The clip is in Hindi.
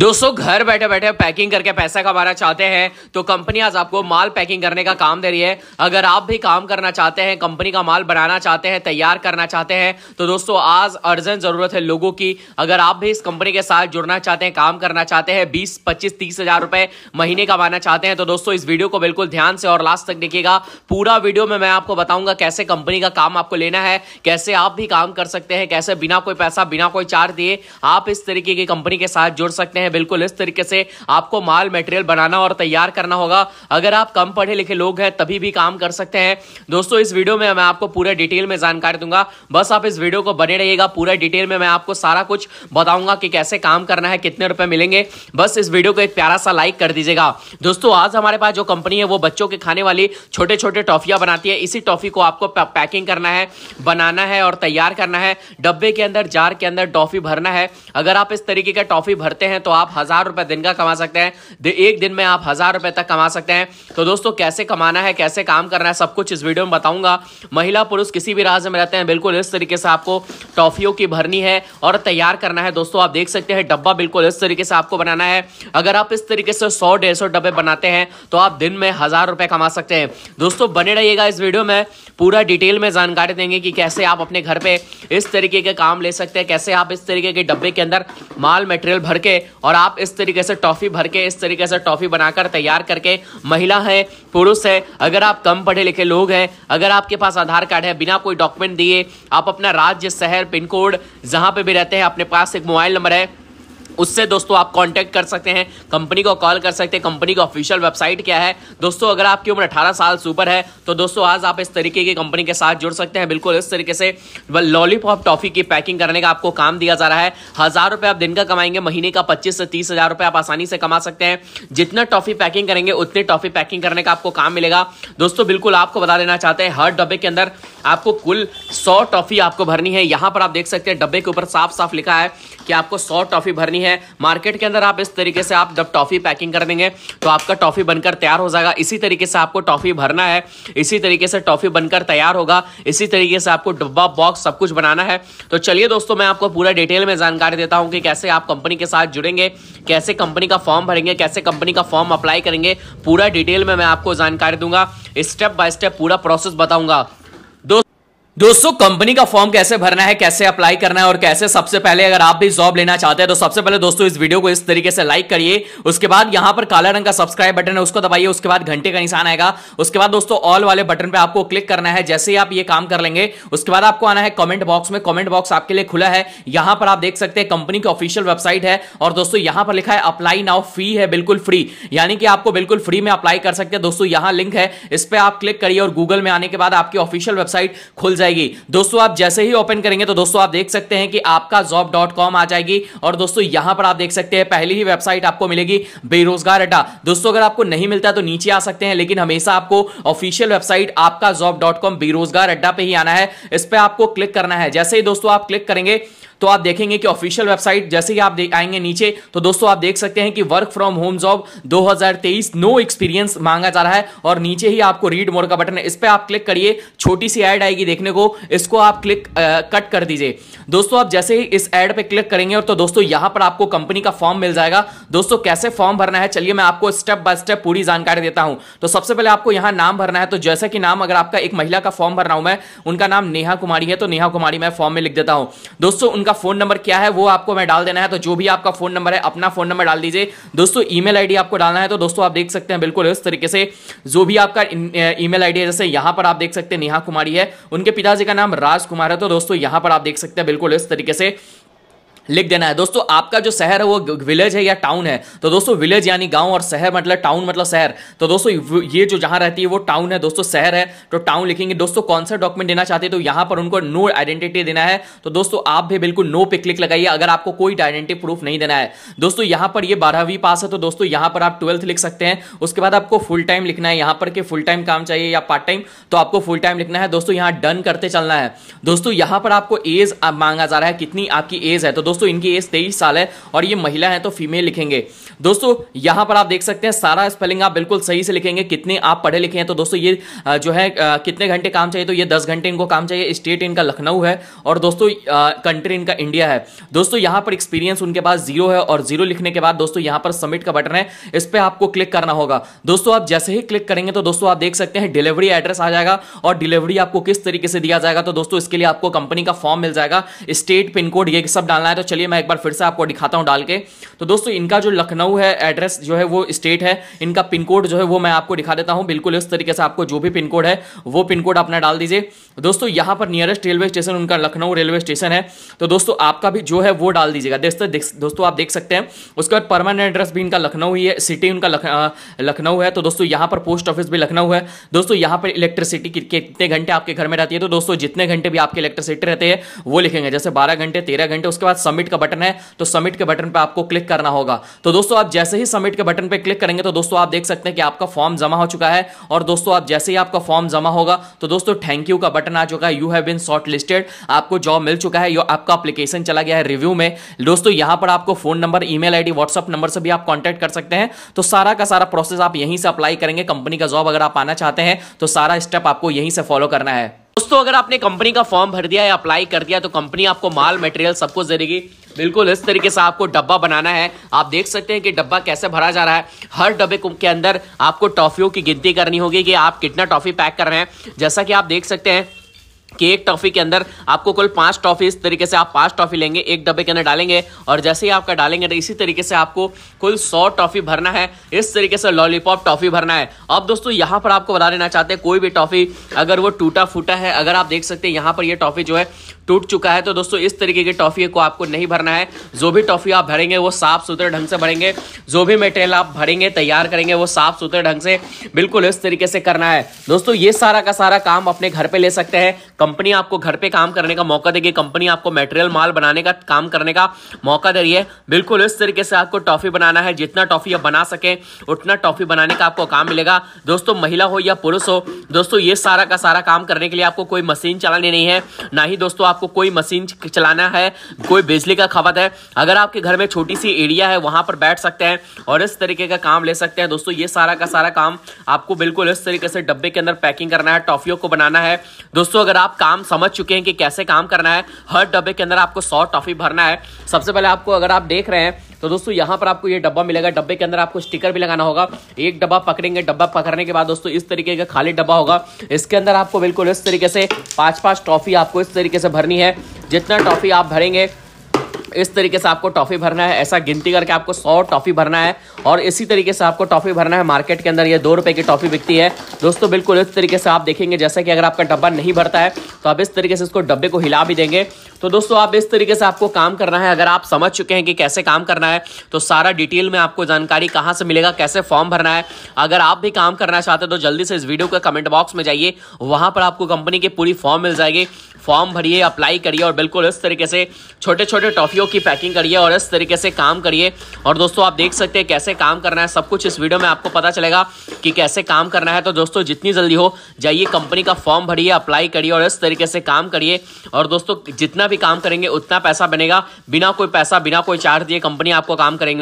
दोस्तों घर बैठे बैठे पैकिंग करके पैसा कमाना चाहते हैं तो कंपनी आज आपको माल पैकिंग करने का काम दे रही है अगर आप भी काम करना चाहते हैं कंपनी का माल बनाना चाहते हैं तैयार करना चाहते हैं तो दोस्तों आज अर्जेंट जरूरत है लोगों की अगर आप भी इस कंपनी के साथ जुड़ना चाहते हैं काम करना चाहते हैं बीस पच्चीस तीस हजार रुपए महीने कमाना चाहते हैं तो दोस्तों इस वीडियो को बिल्कुल ध्यान से और लास्ट तक देखिएगा पूरा वीडियो में मैं आपको बताऊंगा कैसे कंपनी का काम आपको लेना है कैसे आप भी काम कर सकते हैं कैसे बिना कोई पैसा बिना कोई चार्ज दिए आप इस तरीके की कंपनी के साथ जुड़ सकते हैं हैं बिल्कुल इस तरीके से आपको माल मटेरियल बनाना और तैयार करना होगा अगर आप कम पढ़े लिखे लोग हैं तभी भी काम कर सकते हैं दोस्तों इस वीडियो में मैं आपको पूरे डिटेल में जानकारी दूंगा बस आप इस वीडियो को बने रहिएगा पूरे डिटेल में मैं आपको सारा कुछ बताऊंगा कि कैसे काम करना है कितने रुपए मिलेंगे बस इस वीडियो को एक प्यारा सा लाइक कर दीजिएगा दोस्तों आज हमारे पास जो कंपनी है वो बच्चों के खाने वाली छोटे छोटे टॉफियाँ बनाती है इसी टॉफी को आपको पैकिंग करना है बनाना है और तैयार करना है डब्बे के अंदर जार के अंदर टॉफी भरना है अगर आप इस तरीके का टॉफी भरते हैं तो आप हज़ार रुपए दिन का कमा सकते हैं एक दिन में आप हज़ार रुपए तक कमा सकते हैं तो दोस्तों कैसे कमाना है कैसे काम करना है सब कुछ इस वीडियो में बताऊंगा महिला पुरुष किसी भी राज्य में रहते हैं बिल्कुल इस तरीके से आपको टॉफियों की भरनी है और तैयार करना है दोस्तों आप देख सकते हैं डब्बा बिल्कुल इस तरीके से आपको बनाना है अगर आप इस तरीके से सौ डेढ़ सौ डब्बे बनाते हैं तो आप दिन में हज़ार रुपए कमा सकते हैं दोस्तों बने रहिएगा इस वीडियो में पूरा डिटेल में जानकारी देंगे कि कैसे आप अपने घर पे इस तरीके के काम ले सकते हैं कैसे आप इस तरीके के डब्बे के अंदर माल मटेरियल भर के और आप इस तरीके से टॉफी भर के इस तरीके से टॉफी बनाकर तैयार करके महिला है पुरुष है अगर आप कम पढ़े लिखे लोग हैं अगर आपके पास आधार कार्ड है बिना कोई डॉक्यूमेंट दिए आप अपना राज्य शहर पिन कोड जहाँ पे भी रहते हैं अपने पास एक मोबाइल नंबर है उससे दोस्तों आप कांटेक्ट कर सकते हैं कंपनी को कॉल कर सकते हैं कंपनी का ऑफिशियल वेबसाइट क्या है दोस्तों अगर आपकी उम्र 18 साल से ऊपर है तो दोस्तों आज आप इस तरीके की कंपनी के साथ जुड़ सकते हैं बिल्कुल इस तरीके से लॉलीपॉप टॉफी की पैकिंग करने का आपको काम दिया जा रहा है हज़ार रुपये आप दिन का कमाएंगे महीने का पच्चीस से तीस हज़ार रुपये आप आसानी से कमा सकते हैं जितना टॉफी पैकिंग करेंगे उतनी टॉफी पैकिंग करने का आपको काम मिलेगा दोस्तों बिल्कुल आपको बता देना चाहते हैं हर डब्बे के अंदर आपको कुल सौ टॉफी आपको भरनी है यहाँ पर आप देख सकते हैं डब्बे के ऊपर साफ साफ लिखा है कि आपको सौ टॉफी भरनी बनी है मार्केट के अंदर आप इस तरीके से आप जब टॉफ़ी पैकिंग कर देंगे तो आपका टॉफ़ी बनकर तैयार हो जाएगा इसी तरीके से आपको टॉफ़ी भरना है इसी तरीके से टॉफ़ी बनकर तैयार होगा इसी तरीके से आपको डब्बा बॉक्स सब कुछ बनाना है तो चलिए दोस्तों मैं आपको पूरा डिटेल में जानकारी देता हूँ कि कैसे आप कंपनी के साथ जुड़ेंगे कैसे कंपनी का फॉर्म भरेंगे कैसे कंपनी का फॉर्म अप्लाई करेंगे पूरा डिटेल में मैं आपको जानकारी दूंगा स्टेप बाय स्टेप पूरा प्रोसेस बताऊंगा दोस्तों कंपनी का फॉर्म कैसे भरना है कैसे अप्लाई करना है और कैसे सबसे पहले अगर आप भी जॉब लेना चाहते हैं तो सबसे पहले दोस्तों इस वीडियो को इस तरीके से लाइक करिए उसके बाद यहां पर काला रंग का सब्सक्राइब बटन है उसको दबाइए उसके बाद घंटे का निशान आएगा उसके बाद दोस्तों ऑल वाले बटन पर आपको क्लिक करना है जैसे ही आप ये काम कर लेंगे उसके बाद आपको आना है कॉमेंट बॉक्स में कॉमेंट बॉक्स आपके लिए खुला है यहां पर आप देख सकते हैं कंपनी की ऑफिशियल वेबसाइट है और दोस्तों यहां पर लिखा है अप्लाई नाउ फ्री है बिल्कुल फ्री यानी कि आपको बिल्कुल फ्री में अप्लाई कर सकते हैं दोस्तों यहां लिंक है इस पर आप क्लिक करिए और गूगल में आने के बाद आपकी ऑफिशियल वेबसाइट खुल जाए जाएगी दोस्तों आप जैसे ही ओपन करेंगे तो दोस्तों आप देख सकते हैं कि आपका जॉब डॉट कॉम आ जाएगी और दोस्तों यहां पर आप देख सकते हैं पहली ही वेबसाइट आपको मिलेगी बेरोजगार अड्डा दोस्तों अगर आपको नहीं मिलता तो नीचे आ सकते हैं लेकिन हमेशा आपको ऑफिशियल वेबसाइट आपका जॉब डॉट कॉम बेरोजगार अड्डा पर ही आना है इस पर आपको क्लिक करना है जैसे ही दोस्तों आप क्लिक करेंगे तो आप देखेंगे कि ऑफिशियल वेबसाइट जैसे ही आप आएंगे नीचे तो दोस्तों आप देख सकते हैं कि work from home job 2023 no experience मांगा जा रहा है और नीचे ही आपको रीड मोर का बटन है इस पर आप क्लिक करिए छोटी सी एड आएगी देखने को इसको आप क्लिक आ, कट कर दीजिए दोस्तों आप जैसे ही इस एड पर क्लिक करेंगे और तो दोस्तों यहां पर आपको कंपनी का फॉर्म मिल जाएगा दोस्तों कैसे फॉर्म भरना है चलिए मैं आपको स्टेप बाय स्टेप पूरी जानकारी देता हूं तो सबसे पहले आपको यहां नाम भरना है तो जैसा कि नाम अगर आपका एक महिला का फॉर्म भरना हूं मैं उनका नाम नेहा कुमारी है तो नेहा कुमारी मैं फॉर्म में लिख देता हूं दोस्तों उनका फोन नंबर क्या है वो आपको मैं डाल देना है तो जो भी आपका फोन नंबर है अपना फोन नंबर डाल दीजिए दोस्तों ईमेल आईडी आपको डालना है तो दोस्तों आप देख सकते हैं बिल्कुल इस तरीके से जो भी आपका ईमेल आईडी है जैसे यहाँ पर आप देख सकते हैं नेहा कुमारी है उनके पिताजी का नाम राज कुमार है तो दोस्तों यहाँ पर आप देख सकते हैं बिल्कुल इस तरीके से लिख देना है दोस्तों आपका जो शहर है वो विलेज है या टाउन है तो दोस्तों विलेज यानी गांव और शहर मतलब टाउन मतलब शहर तो दोस्तों ये जो जहां रहती है वो टाउन है दोस्तों शहर है तो टाउन लिखेंगे दोस्तों कौन सा डॉक्यूमेंट देना चाहते हैं तो यहां पर उनको नो आइडेंटिटी देना है तो दोस्तों आप भी बिल्कुल नो पे क्लिक लगाइए अगर आपको कोई आइडेंटिटी प्रूफ नहीं देना है दोस्तों यहां पर ये बारहवीं पास है तो दोस्तों यहां पर आप ट्वेल्थ लिख सकते हैं उसके बाद आपको फुल टाइम लिखना है यहां पर फुल टाइम काम चाहिए या पार्ट टाइम तो आपको फुल टाइम लिखना है दोस्तों यहां डन करते चलना है दोस्तों यहां पर आपको एज मांगा जा रहा है कितनी आपकी एज है तो दोस्तों दोस्तों इनकी एज तेईस साल है और ये महिला है तो फीमेल लिखेंगे दोस्तों यहां पर आप देख सकते हैं सारा स्पेलिंग आप बिल्कुल सही से लिखेंगे कितने आप पढ़े लिखे हैं तो दोस्तों ये जो है कितने घंटे काम चाहिए तो ये दस घंटे इनको काम चाहिए स्टेट इनका लखनऊ है और दोस्तों कंट्री इनका इंडिया है दोस्तों यहां पर एक्सपीरियंस उनके पास जीरो है और जीरो लिखने के बाद दोस्तों यहां पर सबमिट का बटन है इस पर आपको क्लिक करना होगा दोस्तों आप जैसे ही क्लिक करेंगे तो दोस्तों आप देख सकते हैं डिलीवरी एड्रेस आ जाएगा और डिलीवरी आपको किस तरीके से दिया जाएगा तो दोस्तों इसके लिए आपको कंपनी का फॉर्म मिल जाएगा स्टेट पिनकोड ये सब डालना है तो है चलिए मैं एक बार फिर से आपको दिखाता हूँ डाल के तो दोस्तों इनका जो लखनऊ है एड्रेस जो है वो स्टेट है इनका पिन कोड जो है वो मैं आपको दिखा देता हूँ बिल्कुल इस तरीके से आपको जो भी पिन कोड है वो पिन कोड अपना डाल दीजिए दोस्तों यहाँ पर नियरेस्ट रेलवे स्टेशन उनका लखनऊ रेलवे स्टेशन है तो दोस्तों आपका भी जो है वो डाल दीजिएगा दोस्तों आप देख सकते हैं उसके बाद परमानेंट एड्रेस भी इनका लखनऊ ही है सिटी उनका लखनऊ है तो दोस्तों यहाँ पर पोस्ट ऑफिस भी लखनऊ है दोस्तों यहाँ पर इलेक्ट्रिसिटी कितने घंटे आपके घर में रहती है तो दोस्तों जितने घंटे भी आपके इलेक्ट्रिसिटी रहते हैं वो लिखेंगे जैसे बारह घंटे तेरह घंटे उसके बाद समय सबमिट का बटन है तो सबमिट के बटन पर आपको क्लिक करना होगा तो दोस्तों आप जैसे ही सबमिट के बटन पर क्लिक करेंगे तो दोस्तों आप देख सकते हैं कि आपका फॉर्म जमा हो चुका है और दोस्तों आप जैसे ही आपका फॉर्म जमा होगा तो दोस्तों थैंक यू का बटन आ चुका है you have been shortlisted आपको जॉब मिल चुका है आपका अप्लीकेशन चला गया है रिव्यू में दोस्तों यहां पर आपको phone number email I number से भी आप कॉन्टैक्ट कर सकते हैं तो सारा का सारा प्रोसेस आप यहीं से अप्लाई करेंगे कंपनी का जॉब अगर आप आना चाहते हैं तो सारा स्टेप आपको यहीं से फॉलो करना है दोस्तों अगर आपने कंपनी का फॉर्म भर दिया है अप्लाई कर दिया तो कंपनी आपको माल मटेरियल सब कुछ देगी बिल्कुल इस तरीके से आपको डब्बा बनाना है आप देख सकते हैं कि डब्बा कैसे भरा जा रहा है हर डब्बे के अंदर आपको टॉफियों की गिनती करनी होगी कि आप कितना टॉफी पैक कर रहे हैं जैसा कि आप देख सकते हैं कि एक टॉफ़ी के अंदर आपको कुल पांच टॉफ़ी इस तरीके से आप पांच टॉफ़ी लेंगे एक डब्बे के अंदर डालेंगे और जैसे ही आपका डालेंगे तो इसी तरीके से आपको कुल सौ टॉफ़ी भरना है इस तरीके से लॉलीपॉप टॉफ़ी भरना है अब दोस्तों यहाँ पर आपको बता देना चाहते हैं कोई भी टॉफ़ी अगर वो टूटा फूटा है अगर आप देख सकते हैं यहाँ पर ये यह टॉफ़ी जो है टूट चुका है तो दोस्तों इस तरीके की टॉफी को आपको नहीं भरना है जो भी टॉफी आप भरेंगे वो साफ सुथरे ढंग से भरेंगे जो भी मटेरियल आप भरेंगे तैयार करेंगे वो साफ सुथरे ढंग से बिल्कुल इस तरीके से करना है दोस्तों ये सारा का सारा काम अपने घर पे ले सकते हैं कंपनी आपको घर पे काम करने का मौका देगी कंपनी आपको मेटेरियल माल बनाने का काम करने का मौका दे रही है बिल्कुल इस तरीके से आपको टॉफी बनाना है जितना टॉफी आप बना सकें उतना टॉफी बनाने का आपको काम मिलेगा दोस्तों महिला हो या पुरुष हो दोस्तों ये सारा का सारा काम करने के लिए आपको कोई मशीन चलानी नहीं है ना ही दोस्तों आप आपको कोई मशीन चलाना है कोई बिजली का खपत है अगर आपके घर में छोटी सी एरिया है वहां पर बैठ सकते हैं और इस तरीके का काम ले सकते हैं दोस्तों ये सारा का सारा काम आपको बिल्कुल इस तरीके से डब्बे के अंदर पैकिंग करना है टॉफियों को बनाना है दोस्तों अगर आप काम समझ चुके हैं कि कैसे काम करना है हर डब्बे के अंदर आपको सौ टॉफी भरना है सबसे पहले आपको अगर आप देख रहे हैं तो दोस्तों यहाँ पर आपको ये डब्बा मिलेगा डब्बे के अंदर आपको स्टिकर भी लगाना होगा एक डब्बा पकड़ेंगे डब्बा पकड़ने के बाद दोस्तों इस तरीके का खाली डब्बा होगा इसके अंदर आपको बिल्कुल इस तरीके से पाँच पाँच ट्रॉफी आपको इस तरीके से भरनी है जितना ट्रॉफी आप भरेंगे इस तरीके से आपको टॉफ़ी भरना है ऐसा गिनती करके आपको सौ टॉफ़ी भरना है और इसी तरीके से आपको टॉफ़ी भरना है मार्केट के अंदर ये दो रुपये की टॉफ़ी बिकती है दोस्तों बिल्कुल इस तरीके से आप देखेंगे जैसा कि अगर आपका डब्बा नहीं भरता है तो आप इस तरीके से इसको डब्बे को हिला भी देंगे तो दोस्तों आप इस तरीके से आपको काम करना है अगर आप समझ चुके हैं कि कैसे काम करना है तो सारा डिटेल में आपको जानकारी कहाँ से मिलेगा कैसे फॉर्म भरना है अगर आप भी काम करना चाहते हैं तो जल्दी से इस वीडियो के कमेंट बॉक्स में जाइए वहाँ पर आपको कंपनी की पूरी फॉर्म मिल जाएगी फॉर्म भरिए अप्लाई करिए और बिल्कुल इस तरीके से छोटे छोटे टॉफियों की पैकिंग करिए और इस तरीके से काम करिए और दोस्तों आप देख सकते हैं कैसे काम करना है सब कुछ इस वीडियो में आपको पता चलेगा कि कैसे काम करना है तो दोस्तों जितनी जल्दी हो जाइए कंपनी का फॉर्म भरिए अप्लाई करिए और इस तरीके से काम करिए और दोस्तों जितना भी काम करेंगे उतना पैसा बनेगा बिना कोई पैसा बिना कोई चार्ज दिए कंपनी आपको काम करेंगे